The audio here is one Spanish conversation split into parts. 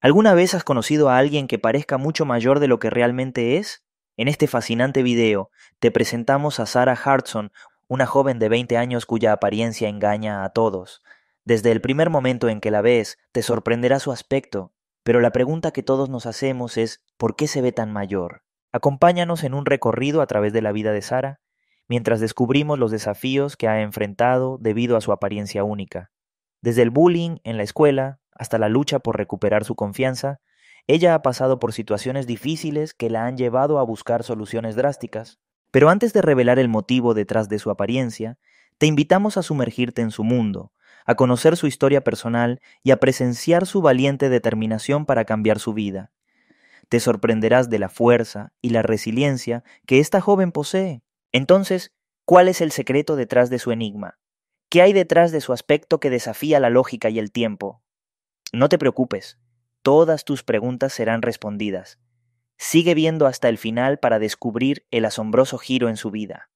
¿Alguna vez has conocido a alguien que parezca mucho mayor de lo que realmente es? En este fascinante video te presentamos a Sarah Hartson, una joven de 20 años cuya apariencia engaña a todos. Desde el primer momento en que la ves, te sorprenderá su aspecto, pero la pregunta que todos nos hacemos es ¿por qué se ve tan mayor? Acompáñanos en un recorrido a través de la vida de Sara, mientras descubrimos los desafíos que ha enfrentado debido a su apariencia única. Desde el bullying en la escuela hasta la lucha por recuperar su confianza, ella ha pasado por situaciones difíciles que la han llevado a buscar soluciones drásticas. Pero antes de revelar el motivo detrás de su apariencia, te invitamos a sumergirte en su mundo, a conocer su historia personal y a presenciar su valiente determinación para cambiar su vida. Te sorprenderás de la fuerza y la resiliencia que esta joven posee. Entonces, ¿cuál es el secreto detrás de su enigma? ¿Qué hay detrás de su aspecto que desafía la lógica y el tiempo? No te preocupes, todas tus preguntas serán respondidas. Sigue viendo hasta el final para descubrir el asombroso giro en su vida.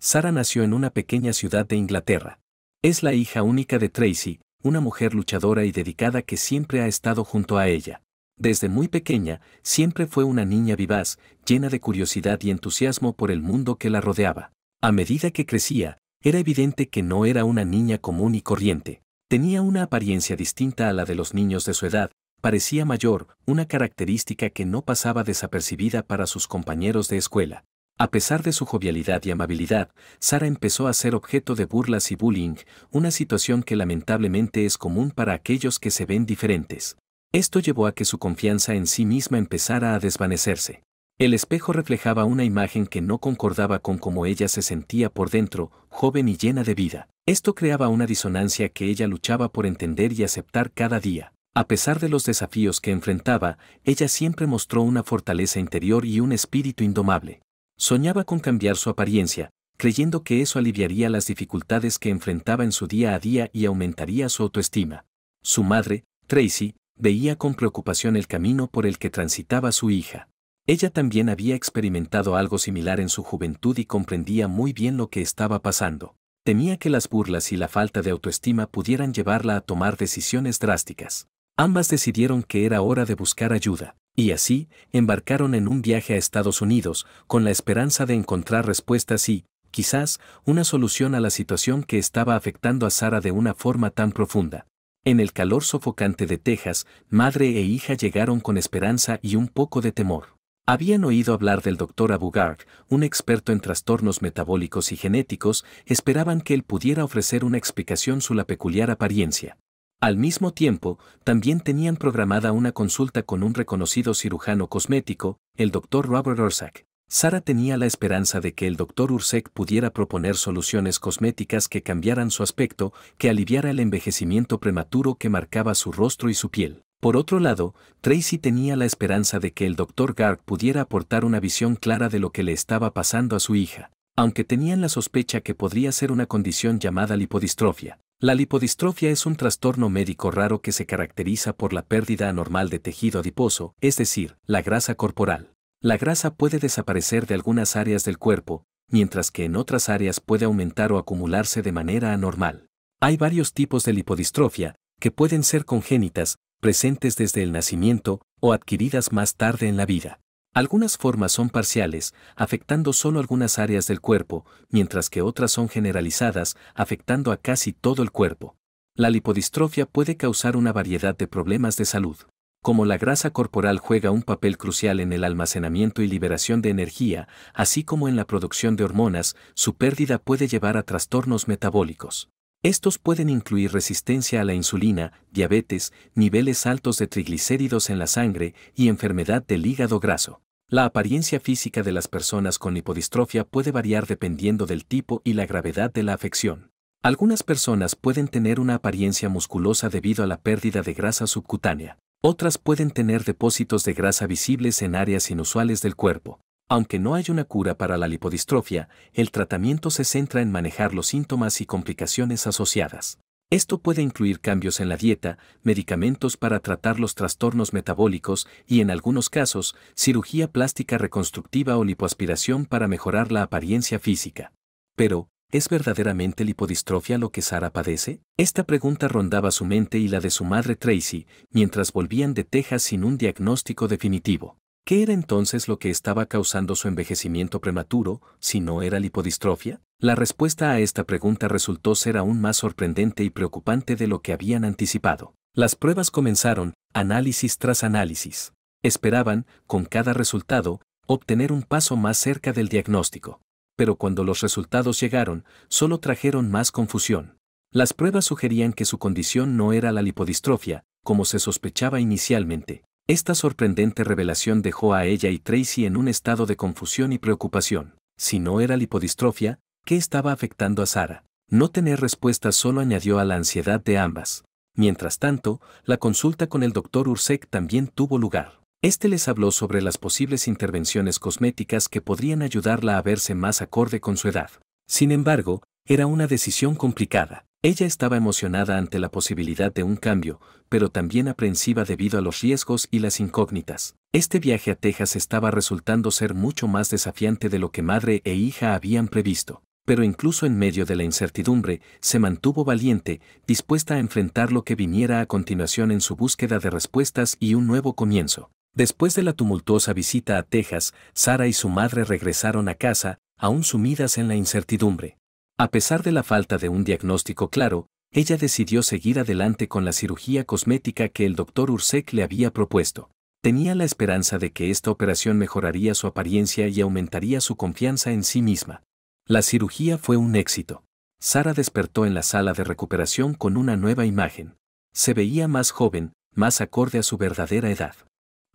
Sara nació en una pequeña ciudad de Inglaterra. Es la hija única de Tracy, una mujer luchadora y dedicada que siempre ha estado junto a ella. Desde muy pequeña, siempre fue una niña vivaz, llena de curiosidad y entusiasmo por el mundo que la rodeaba. A medida que crecía, era evidente que no era una niña común y corriente. Tenía una apariencia distinta a la de los niños de su edad, parecía mayor, una característica que no pasaba desapercibida para sus compañeros de escuela. A pesar de su jovialidad y amabilidad, Sara empezó a ser objeto de burlas y bullying, una situación que lamentablemente es común para aquellos que se ven diferentes. Esto llevó a que su confianza en sí misma empezara a desvanecerse. El espejo reflejaba una imagen que no concordaba con cómo ella se sentía por dentro, joven y llena de vida. Esto creaba una disonancia que ella luchaba por entender y aceptar cada día. A pesar de los desafíos que enfrentaba, ella siempre mostró una fortaleza interior y un espíritu indomable. Soñaba con cambiar su apariencia, creyendo que eso aliviaría las dificultades que enfrentaba en su día a día y aumentaría su autoestima. Su madre, Tracy, veía con preocupación el camino por el que transitaba su hija. Ella también había experimentado algo similar en su juventud y comprendía muy bien lo que estaba pasando. Temía que las burlas y la falta de autoestima pudieran llevarla a tomar decisiones drásticas. Ambas decidieron que era hora de buscar ayuda, y así embarcaron en un viaje a Estados Unidos con la esperanza de encontrar respuestas y, quizás, una solución a la situación que estaba afectando a Sara de una forma tan profunda. En el calor sofocante de Texas, madre e hija llegaron con esperanza y un poco de temor. Habían oído hablar del doctor Abugard, un experto en trastornos metabólicos y genéticos, esperaban que él pudiera ofrecer una explicación su la peculiar apariencia. Al mismo tiempo, también tenían programada una consulta con un reconocido cirujano cosmético, el doctor Robert Orsak. Sara tenía la esperanza de que el doctor Ursek pudiera proponer soluciones cosméticas que cambiaran su aspecto, que aliviara el envejecimiento prematuro que marcaba su rostro y su piel. Por otro lado, Tracy tenía la esperanza de que el doctor Garg pudiera aportar una visión clara de lo que le estaba pasando a su hija, aunque tenían la sospecha que podría ser una condición llamada lipodistrofia. La lipodistrofia es un trastorno médico raro que se caracteriza por la pérdida anormal de tejido adiposo, es decir, la grasa corporal. La grasa puede desaparecer de algunas áreas del cuerpo, mientras que en otras áreas puede aumentar o acumularse de manera anormal. Hay varios tipos de lipodistrofia, que pueden ser congénitas, presentes desde el nacimiento o adquiridas más tarde en la vida. Algunas formas son parciales, afectando solo algunas áreas del cuerpo, mientras que otras son generalizadas, afectando a casi todo el cuerpo. La lipodistrofia puede causar una variedad de problemas de salud como la grasa corporal juega un papel crucial en el almacenamiento y liberación de energía, así como en la producción de hormonas, su pérdida puede llevar a trastornos metabólicos. Estos pueden incluir resistencia a la insulina, diabetes, niveles altos de triglicéridos en la sangre y enfermedad del hígado graso. La apariencia física de las personas con hipodistrofia puede variar dependiendo del tipo y la gravedad de la afección. Algunas personas pueden tener una apariencia musculosa debido a la pérdida de grasa subcutánea, otras pueden tener depósitos de grasa visibles en áreas inusuales del cuerpo. Aunque no hay una cura para la lipodistrofia, el tratamiento se centra en manejar los síntomas y complicaciones asociadas. Esto puede incluir cambios en la dieta, medicamentos para tratar los trastornos metabólicos y, en algunos casos, cirugía plástica reconstructiva o lipoaspiración para mejorar la apariencia física. Pero, ¿Es verdaderamente lipodistrofia lo que Sara padece? Esta pregunta rondaba su mente y la de su madre Tracy, mientras volvían de Texas sin un diagnóstico definitivo. ¿Qué era entonces lo que estaba causando su envejecimiento prematuro, si no era lipodistrofia? La respuesta a esta pregunta resultó ser aún más sorprendente y preocupante de lo que habían anticipado. Las pruebas comenzaron, análisis tras análisis. Esperaban, con cada resultado, obtener un paso más cerca del diagnóstico pero cuando los resultados llegaron, solo trajeron más confusión. Las pruebas sugerían que su condición no era la lipodistrofia, como se sospechaba inicialmente. Esta sorprendente revelación dejó a ella y Tracy en un estado de confusión y preocupación. Si no era lipodistrofia, ¿qué estaba afectando a Sara? No tener respuesta solo añadió a la ansiedad de ambas. Mientras tanto, la consulta con el doctor Ursek también tuvo lugar. Este les habló sobre las posibles intervenciones cosméticas que podrían ayudarla a verse más acorde con su edad. Sin embargo, era una decisión complicada. Ella estaba emocionada ante la posibilidad de un cambio, pero también aprensiva debido a los riesgos y las incógnitas. Este viaje a Texas estaba resultando ser mucho más desafiante de lo que madre e hija habían previsto. Pero incluso en medio de la incertidumbre, se mantuvo valiente, dispuesta a enfrentar lo que viniera a continuación en su búsqueda de respuestas y un nuevo comienzo. Después de la tumultuosa visita a Texas, Sara y su madre regresaron a casa, aún sumidas en la incertidumbre. A pesar de la falta de un diagnóstico claro, ella decidió seguir adelante con la cirugía cosmética que el doctor Ursek le había propuesto. Tenía la esperanza de que esta operación mejoraría su apariencia y aumentaría su confianza en sí misma. La cirugía fue un éxito. Sara despertó en la sala de recuperación con una nueva imagen. Se veía más joven, más acorde a su verdadera edad.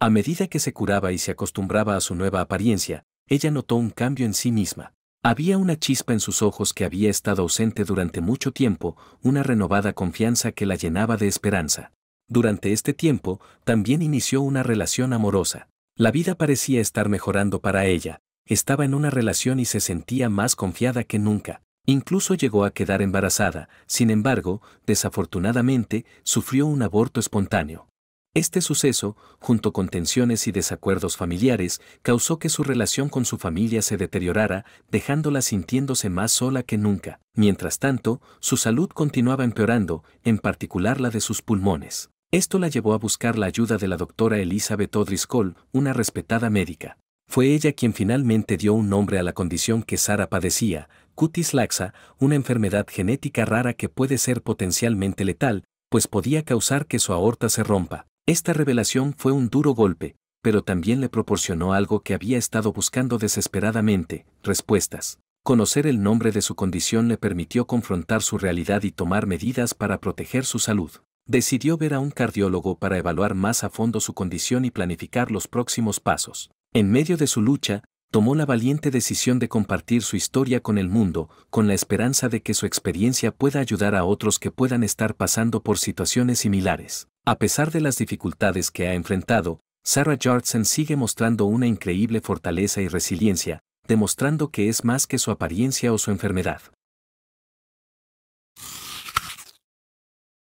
A medida que se curaba y se acostumbraba a su nueva apariencia, ella notó un cambio en sí misma. Había una chispa en sus ojos que había estado ausente durante mucho tiempo, una renovada confianza que la llenaba de esperanza. Durante este tiempo, también inició una relación amorosa. La vida parecía estar mejorando para ella, estaba en una relación y se sentía más confiada que nunca. Incluso llegó a quedar embarazada, sin embargo, desafortunadamente, sufrió un aborto espontáneo. Este suceso, junto con tensiones y desacuerdos familiares, causó que su relación con su familia se deteriorara, dejándola sintiéndose más sola que nunca. Mientras tanto, su salud continuaba empeorando, en particular la de sus pulmones. Esto la llevó a buscar la ayuda de la doctora Elizabeth O'Driscoll, una respetada médica. Fue ella quien finalmente dio un nombre a la condición que Sara padecía, cutis laxa, una enfermedad genética rara que puede ser potencialmente letal, pues podía causar que su aorta se rompa. Esta revelación fue un duro golpe, pero también le proporcionó algo que había estado buscando desesperadamente, respuestas. Conocer el nombre de su condición le permitió confrontar su realidad y tomar medidas para proteger su salud. Decidió ver a un cardiólogo para evaluar más a fondo su condición y planificar los próximos pasos. En medio de su lucha, tomó la valiente decisión de compartir su historia con el mundo, con la esperanza de que su experiencia pueda ayudar a otros que puedan estar pasando por situaciones similares. A pesar de las dificultades que ha enfrentado, Sarah Jartsen sigue mostrando una increíble fortaleza y resiliencia, demostrando que es más que su apariencia o su enfermedad.